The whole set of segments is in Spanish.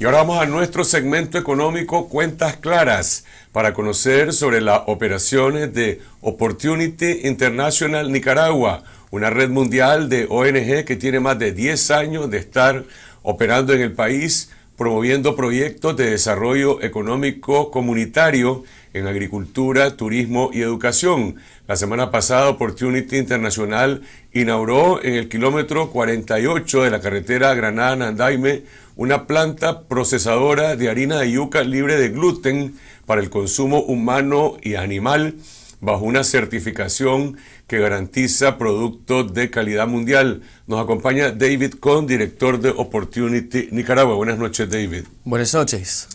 Y ahora vamos a nuestro segmento económico Cuentas Claras para conocer sobre las operaciones de Opportunity International Nicaragua, una red mundial de ONG que tiene más de 10 años de estar operando en el país promoviendo proyectos de desarrollo económico comunitario en agricultura, turismo y educación. La semana pasada Opportunity Internacional inauguró en el kilómetro 48 de la carretera Granada-Nandaime una planta procesadora de harina de yuca libre de gluten para el consumo humano y animal bajo una certificación que garantiza productos de calidad mundial. Nos acompaña David Cohn, director de Opportunity Nicaragua. Buenas noches, David. Buenas noches.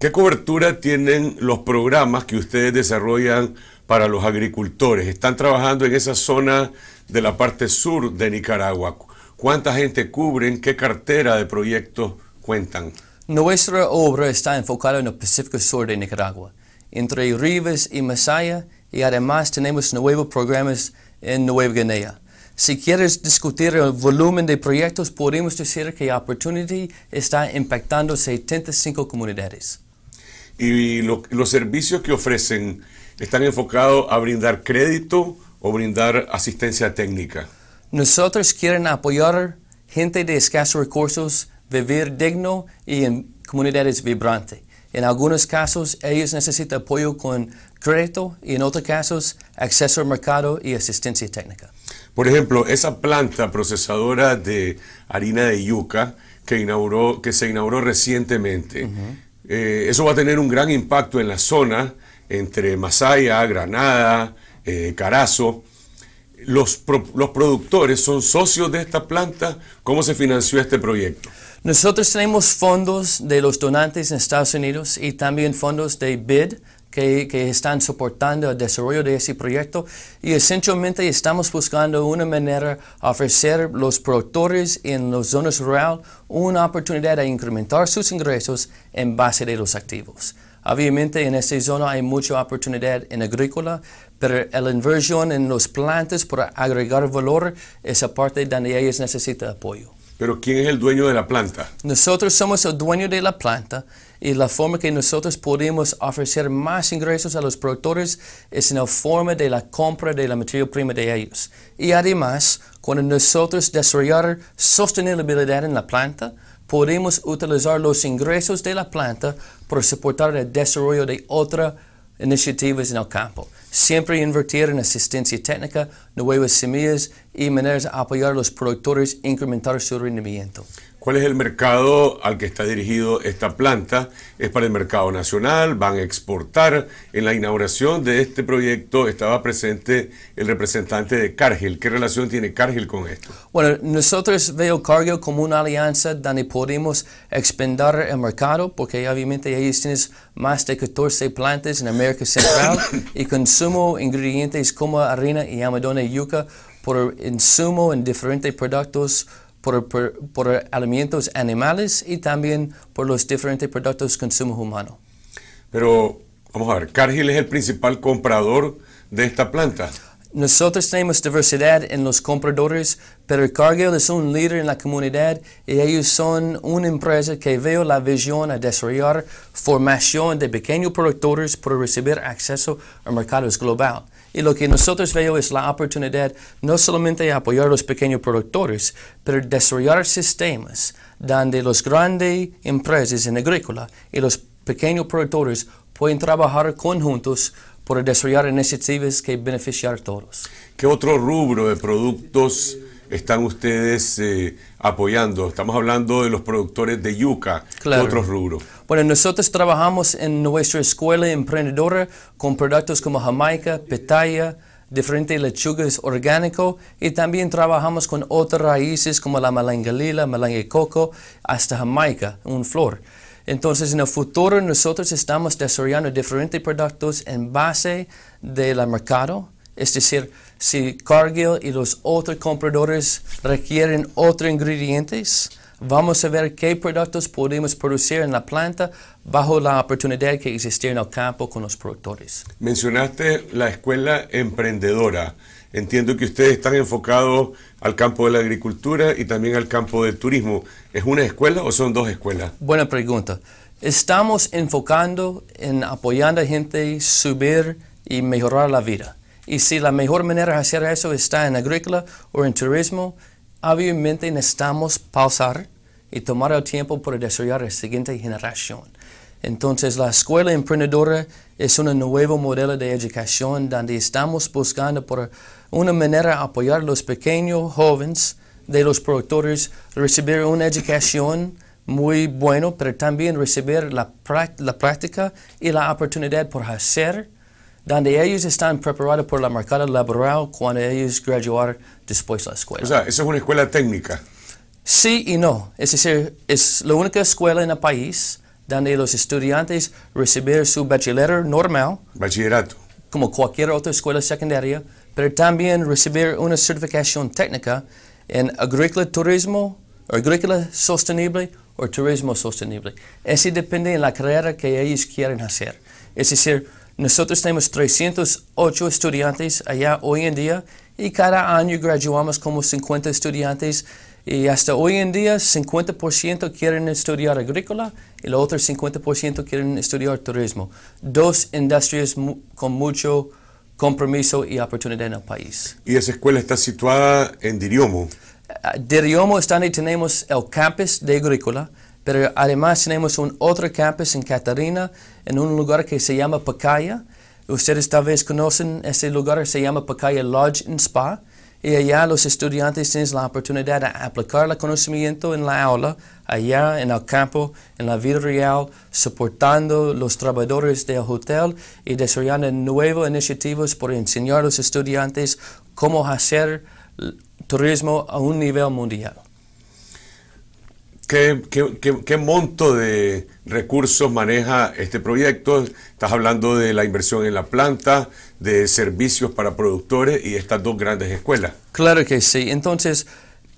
¿Qué cobertura tienen los programas que ustedes desarrollan para los agricultores? Están trabajando en esa zona de la parte sur de Nicaragua. ¿Cuánta gente cubren? ¿Qué cartera de proyectos cuentan? Nuestra obra está enfocada en el Pacífico Sur de Nicaragua, entre Rivas y Masaya y además tenemos nuevos programas en Nueva Guinea. Si quieres discutir el volumen de proyectos, podemos decir que Opportunity está impactando 75 comunidades. ¿Y los servicios que ofrecen están enfocados a brindar crédito o brindar asistencia técnica? Nosotros quieren apoyar gente de escasos recursos, vivir digno y en comunidades vibrantes. En algunos casos, ellos necesitan apoyo con crédito y en otros casos acceso al mercado y asistencia técnica. Por ejemplo, esa planta procesadora de harina de yuca que, inauguró, que se inauguró recientemente, eh, eso va a tener un gran impacto en la zona entre Masaya, Granada, eh, Carazo. Los, los productores son socios de esta planta. ¿Cómo se financió este proyecto? Nosotros tenemos fondos de los donantes en Estados Unidos y también fondos de BID, que, están soportando el desarrollo de ese proyecto y esencialmente estamos buscando una manera de ofrecer a los productores en las zonas rurales una oportunidad de incrementar sus ingresos en base de los activos. Obviamente en esta zona hay mucha oportunidad en agrícola, pero la inversión en los plantas para agregar valor es la parte donde ellos necesitan apoyo. ¿Pero quién es el dueño de la planta? Nosotros somos el dueño de la planta y la forma que nosotros podemos ofrecer más ingresos a los productores es en la forma de la compra de la materia prima de ellos. Y además, cuando nosotros desarrollar sostenibilidad en la planta, podemos utilizar los ingresos de la planta para soportar el desarrollo de otras iniciativas en el campo. Siempre invertir en asistencia técnica, nuevas semillas y maneras de apoyar a los productores a incrementar su rendimiento. ¿Cuál es el mercado al que está dirigido esta planta? ¿Es para el mercado nacional? ¿Van a exportar? En la inauguración de este proyecto estaba presente el representante de Cargill. ¿Qué relación tiene Cargill con esto? Bueno, nosotros veo Cargill como una alianza donde podemos expandar el mercado porque obviamente ellos tienen más de 14 plantas en América Central y consumo ingredientes como harina y amadona y yuca por insumo en diferentes productos por, por, alimentos animales y también por los diferentes productos de consumo humano. Pero vamos a ver, Cargill es el principal comprador de esta planta. Nosotros tenemos diversidad en los compradores, pero Cargill es un líder en la comunidad y ellos son una empresa que veo la visión a desarrollar formación de pequeños productores para recibir acceso a mercados globales. Y lo que nosotros veo es la oportunidad no solamente de apoyar a los pequeños productores, pero desarrollar sistemas donde las grandes empresas en agrícola y los pequeños productores pueden trabajar conjuntos para desarrollar iniciativas que beneficiar a todos. ¿Qué otro rubro de productos? están ustedes eh, apoyando? Estamos hablando de los productores de yuca otros rubros. Bueno, nosotros trabajamos en nuestra escuela emprendedora con productos como jamaica, petaya, diferentes lechugas orgánico y también trabajamos con otras raíces como la malangalila, coco, hasta jamaica, un flor. Entonces, en el futuro nosotros estamos desarrollando diferentes productos en base del mercado, es decir, si Cargill y los otros compradores requieren otros ingredientes, vamos a ver qué productos podemos producir en la planta bajo la oportunidad que existía en el campo con los productores. Mencionaste la escuela emprendedora. Entiendo que ustedes están enfocados al campo de la agricultura y también al campo del turismo. ¿Es una escuela o son dos escuelas? Buena pregunta. Estamos enfocando en apoyar a la gente subir y mejorar la vida. Y si la mejor manera de hacer eso está en agrícola o en turismo, obviamente necesitamos pausar y tomar el tiempo para desarrollar la siguiente generación. Entonces, la escuela emprendedora es un nuevo modelo de educación donde estamos buscando por una manera apoyar a los pequeños jóvenes de los productores, recibir una educación muy buena, pero también recibir la, la práctica y la oportunidad por hacer donde ellos están preparados por la mercado laboral cuando ellos graduar después de la escuela. O sea, esa es una escuela técnica. Sí y no. Es decir, es la única escuela en el país donde los estudiantes reciben su bachillerato normal. Bachillerato. Como cualquier otra escuela secundaria, pero también recibir una certificación técnica en agrícola turismo, agrícola sostenible o turismo sostenible. Eso depende de la carrera que ellos quieren hacer. Es decir, nosotros tenemos 308 estudiantes allá hoy en día y cada año graduamos como 50 estudiantes y hasta hoy en día 50% quieren estudiar agrícola y el otro 50% quieren estudiar turismo. Dos industrias con mucho compromiso y oportunidad en el país. ¿Y esa escuela está situada en Diriomo? Ah, Diriomo es donde tenemos el campus de agrícola, pero además tenemos un otro campus en Catarina, en un lugar que se llama Pacaya. Ustedes tal vez conocen ese lugar, se llama Pacaya Lodge and Spa. Y allá los estudiantes tienen la oportunidad de aplicar el conocimiento en la aula, allá en el campo, en la vida real, soportando los trabajadores del hotel y desarrollando nuevas iniciativas para enseñar a los estudiantes cómo hacer turismo a un nivel mundial. ¿Qué, qué, monto de recursos maneja este proyecto? Estás hablando de la inversión en la planta, de servicios para productores y estas dos grandes escuelas. Claro que sí. Entonces,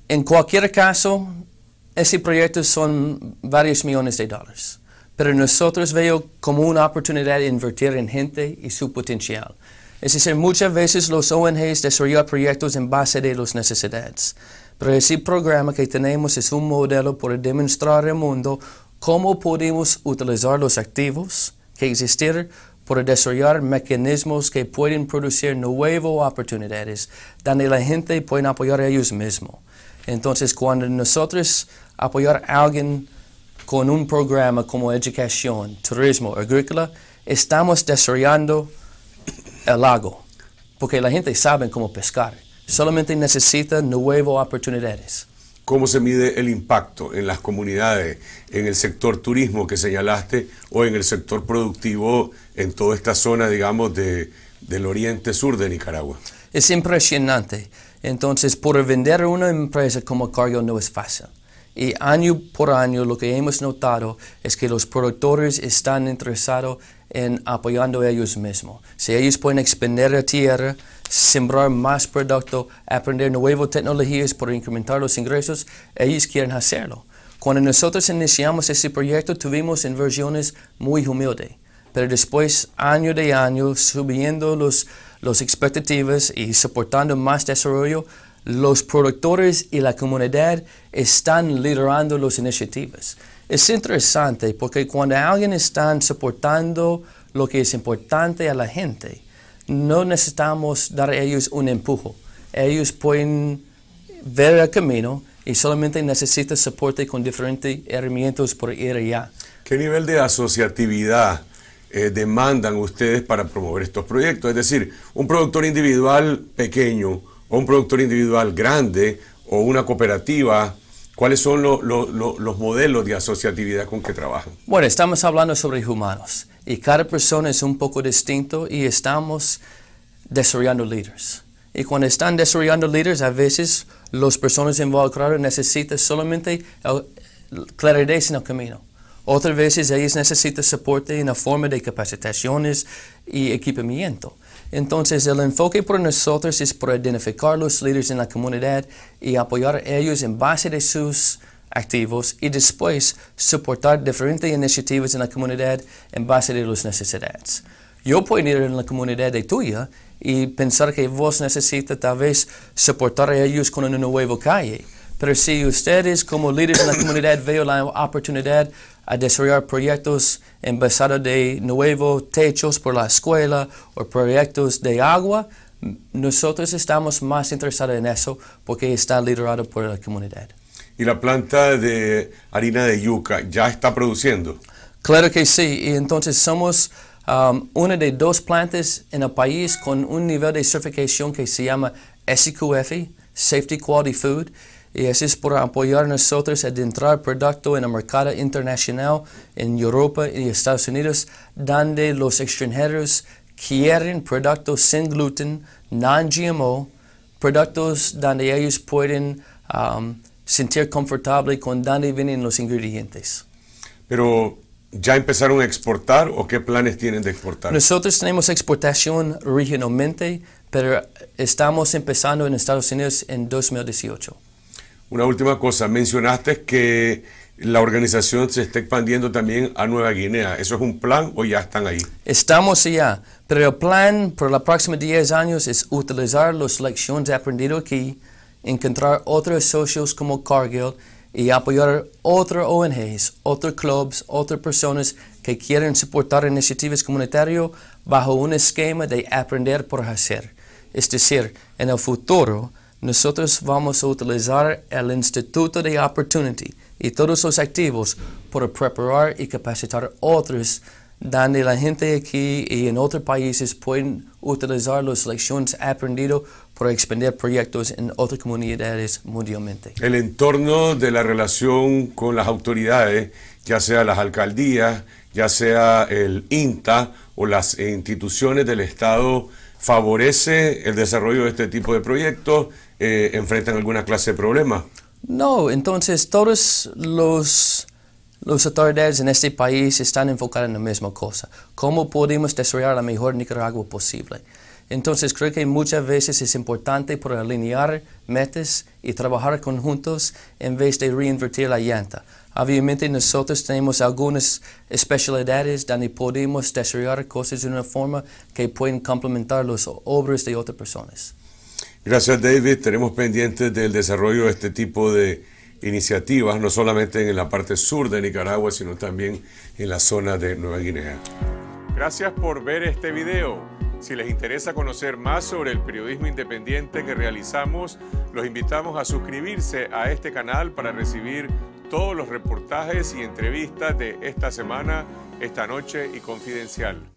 en cualquier caso, ese proyecto son varios millones de dólares. Pero nosotros veo como una oportunidad de invertir en gente y su potencial. Es decir, muchas veces los ONGs desarrollan proyectos en base de las necesidades. Pero ese programa que tenemos es un modelo para demostrar al mundo cómo podemos utilizar los activos que existen para desarrollar mecanismos que pueden producir nuevas oportunidades, donde la gente puede apoyar a ellos mismos. Entonces, cuando nosotros apoyar a alguien con un programa como educación, turismo, agrícola, estamos desarrollando el lago, porque la gente sabe cómo pescar solamente necesita nuevas oportunidades. ¿Cómo se mide el impacto en las comunidades, en el sector turismo que señalaste o en el sector productivo en toda esta zona, digamos, del oriente sur de Nicaragua? Es impresionante. Entonces, por vender una empresa como Cargo no es fácil. Y año por año lo que hemos notado es que los productores están interesados en apoyando a ellos mismos. Si ellos pueden expandir la tierra, sembrar más producto, aprender nuevas tecnologías para incrementar los ingresos, ellos quieren hacerlo. Cuando nosotros iniciamos ese proyecto tuvimos inversiones muy humildes, pero después año de año subiendo las los expectativas y soportando más desarrollo, los productores y la comunidad están liderando las iniciativas. Es interesante porque cuando alguien está soportando lo que es importante a la gente, no necesitamos dar a ellos un empujo. Ellos pueden ver el camino y solamente necesitan soporte con diferentes herramientas por ir allá. ¿Qué nivel de asociatividad eh, demandan ustedes para promover estos proyectos? Es decir, un productor individual pequeño o un productor individual grande o una cooperativa ¿Cuáles son los modelos de asociatividad con que trabajan? Bueno, estamos hablando sobre humanos. Y cada persona es un poco distinto y estamos desarrollando líderes. Y cuando están desarrollando líderes, a veces las personas involucradas necesitan solamente claridad en el camino. Otras veces ellos necesitan soporte en la forma de capacitaciones y equipamiento. Entonces, el enfoque por nosotros es para identificar los líderes en la comunidad y apoyar a ellos en base de sus activos y después soportar diferentes iniciativas en la comunidad en base a las necesidades. Yo puedo ir en la comunidad de tuya y pensar que vos necesitas tal vez soportar a ellos con una nuevo calle. Pero si ustedes como líderes en la comunidad veo la oportunidad a desarrollar proyectos en basados de nuevos techos por la escuela o proyectos de agua, nosotros estamos más interesados en eso porque está liderado por la comunidad y la planta de harina de yuca ya está produciendo. Claro que sí, y entonces somos um, una de dos plantas en el país con un nivel de certificación que se llama SQF, Safety Quality Food, y eso es por apoyar a nosotros a adentrar producto en el mercado internacional en Europa y Estados Unidos, donde los extranjeros quieren productos sin gluten, non-GMO, productos donde ellos pueden um, sentir confortable con dónde vienen los ingredientes. Pero ¿Ya empezaron a exportar o qué planes tienen de exportar? Nosotros tenemos exportación regionalmente, pero estamos empezando en Estados Unidos en 2018. Una última cosa, mencionaste que la organización se está expandiendo también a Nueva Guinea. ¿Eso es un plan o ya están ahí? Estamos allá, pero el plan para los próximos 10 años es utilizar las lecciones aprendidas aquí encontrar otros socios como Cargill y apoyar otros ONGs, otros clubs, otras personas que quieren soportar iniciativas comunitarias bajo un esquema de aprender por hacer. Es decir, en el futuro, nosotros vamos a utilizar el Instituto de Opportunity y todos sus activos para preparar y capacitar a otros donde la gente aquí y en otros países pueden utilizar las lecciones aprendidas para expandir proyectos en otras comunidades mundialmente. El entorno de la relación con las autoridades, ya sea las alcaldías, ya sea el INTA o las instituciones del Estado, favorece el desarrollo de este tipo de proyectos, eh, enfrentan alguna clase de problema? No, entonces todos los las autoridades en este país están enfocadas en la misma cosa, cómo podemos desarrollar la mejor Nicaragua posible. Entonces creo que muchas veces es importante por alinear metas y trabajar conjuntos en vez de reinvertir la llanta. Obviamente nosotros tenemos algunas especialidades donde podemos desarrollar cosas de una forma que pueden complementar las obras de otras personas. Gracias David, tenemos pendientes del desarrollo de este tipo de iniciativas, no solamente en la parte sur de Nicaragua, sino también en la zona de Nueva Guinea. Gracias por ver este video. Si les interesa conocer más sobre el periodismo independiente que realizamos, los invitamos a suscribirse a este canal para recibir todos los reportajes y entrevistas de esta semana, esta noche y confidencial.